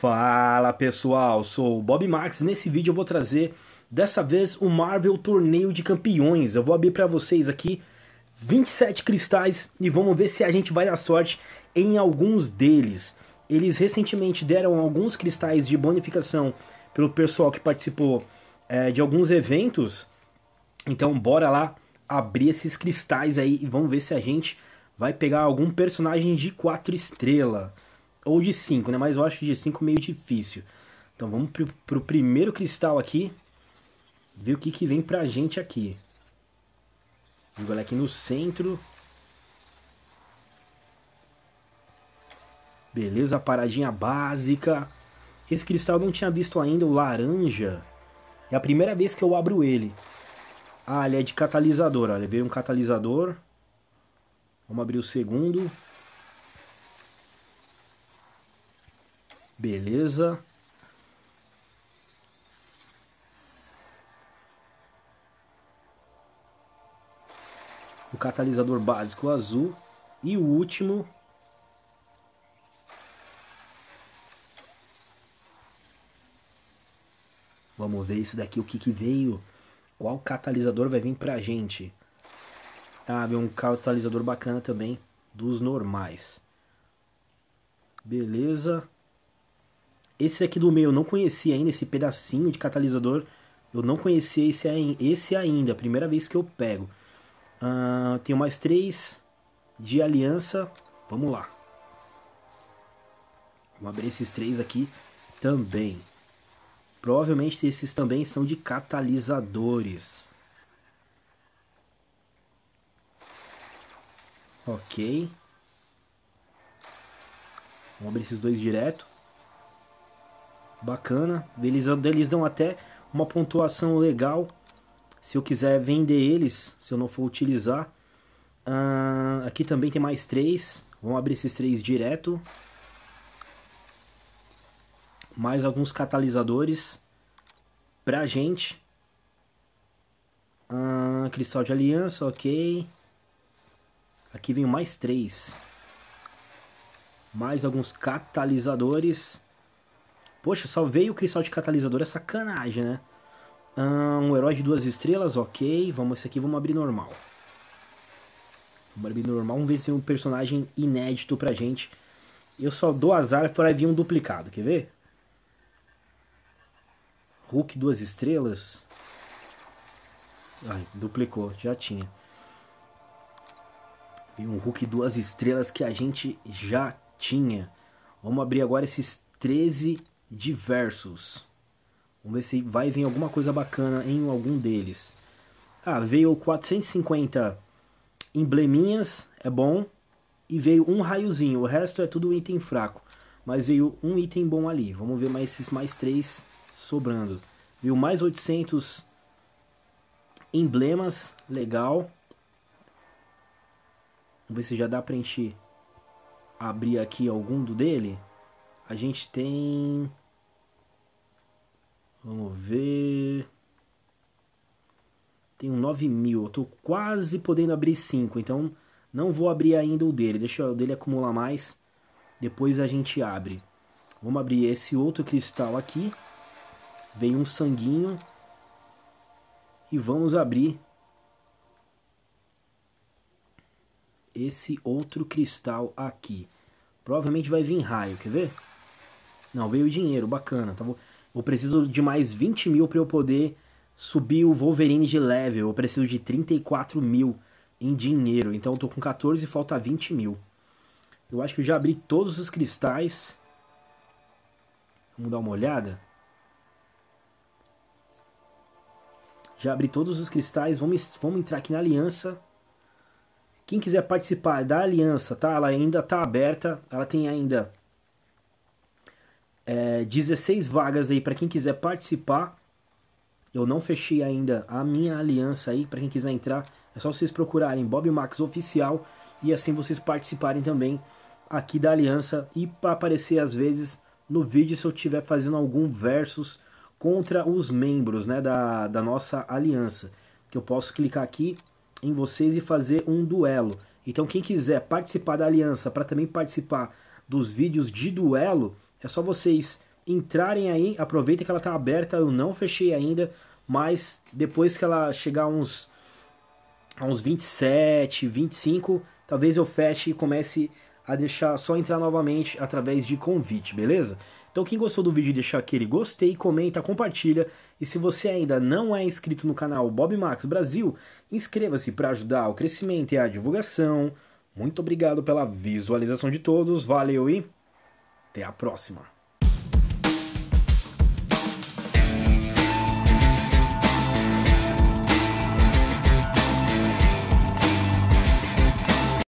Fala pessoal, sou o Bob Max. Nesse vídeo eu vou trazer dessa vez o Marvel Torneio de Campeões. Eu vou abrir para vocês aqui 27 cristais e vamos ver se a gente vai dar sorte em alguns deles. Eles recentemente deram alguns cristais de bonificação pelo pessoal que participou é, de alguns eventos. Então bora lá abrir esses cristais aí e vamos ver se a gente vai pegar algum personagem de 4 estrelas ou de 5, né? Mas eu acho que de 5 meio difícil. Então vamos pro, pro primeiro cristal aqui. Ver o que, que vem pra gente aqui. Vamos olhar aqui no centro. Beleza, paradinha básica. Esse cristal eu não tinha visto ainda, o laranja. É a primeira vez que eu abro ele. Ah, ele é de catalisador, olha. Veio um catalisador. Vamos abrir o segundo. Beleza? O catalisador básico azul. E o último... Vamos ver esse daqui, o que que veio. Qual catalisador vai vir pra gente? Ah, veio um catalisador bacana também. Dos normais. Beleza. Esse aqui do meio eu não conhecia ainda, esse pedacinho de catalisador. Eu não conhecia esse, esse ainda, é primeira vez que eu pego. Uh, tenho mais três de aliança. Vamos lá. Vamos abrir esses três aqui também. Provavelmente esses também são de catalisadores. Ok. Vamos abrir esses dois direto bacana. Eles, eles dão até uma pontuação legal se eu quiser vender eles, se eu não for utilizar. Uh, aqui também tem mais três. Vamos abrir esses três direto. Mais alguns catalisadores pra gente. Uh, cristal de aliança, ok. Aqui vem mais três. Mais alguns catalisadores. Poxa, só veio o cristal de catalisador, é sacanagem, né? Um herói de duas estrelas, ok. Vamos, esse aqui vamos abrir normal. Vamos abrir normal, vamos ver se tem um personagem inédito pra gente. Eu só dou azar para vir um duplicado, quer ver? Hulk duas estrelas. Ai, duplicou, já tinha. E um Hulk duas estrelas que a gente já tinha. Vamos abrir agora esses 13 diversos. Vamos ver se vai vir alguma coisa bacana em algum deles. Ah, veio 450 embleminhas, é bom. E veio um raiozinho, o resto é tudo item fraco. Mas veio um item bom ali. Vamos ver mais esses mais três sobrando. Viu mais 800 emblemas, legal. Vamos ver se já dá pra encher. Abrir aqui algum do dele. A gente tem 9 mil. Eu tô quase podendo abrir 5, então não vou abrir ainda o dele. Deixa o dele acumular mais, depois a gente abre. Vamos abrir esse outro cristal aqui. Vem um sanguinho. E vamos abrir esse outro cristal aqui. Provavelmente vai vir raio, quer ver? Não, veio dinheiro, bacana, tá bom? Eu preciso de mais 20 mil para eu poder subiu o Wolverine de level, eu preciso de 34 mil em dinheiro. Então eu tô com 14 e falta 20 mil. Eu acho que eu já abri todos os cristais. Vamos dar uma olhada. Já abri todos os cristais. Vamos, vamos entrar aqui na aliança. Quem quiser participar da aliança, tá? Ela ainda tá aberta. Ela tem ainda é, eh, 16 vagas aí para quem quiser participar. Eu não fechei ainda a minha aliança aí, para quem quiser entrar, é só vocês procurarem Bob Max Oficial e assim vocês participarem também aqui da aliança e para aparecer às vezes no vídeo se eu estiver fazendo algum versus contra os membros né, da, da nossa aliança. Que eu posso clicar aqui em vocês e fazer um duelo. Então quem quiser participar da aliança para também participar dos vídeos de duelo, é só vocês entrarem aí, aproveitem que ela está aberta, eu não fechei ainda, mas depois que ela chegar a uns, a uns 27, 25, talvez eu feche e comece a deixar só entrar novamente através de convite, beleza? Então quem gostou do vídeo, deixa aquele gostei, comenta, compartilha. E se você ainda não é inscrito no canal Bob Max Brasil, inscreva-se para ajudar o crescimento e a divulgação. Muito obrigado pela visualização de todos, valeu e até a próxima.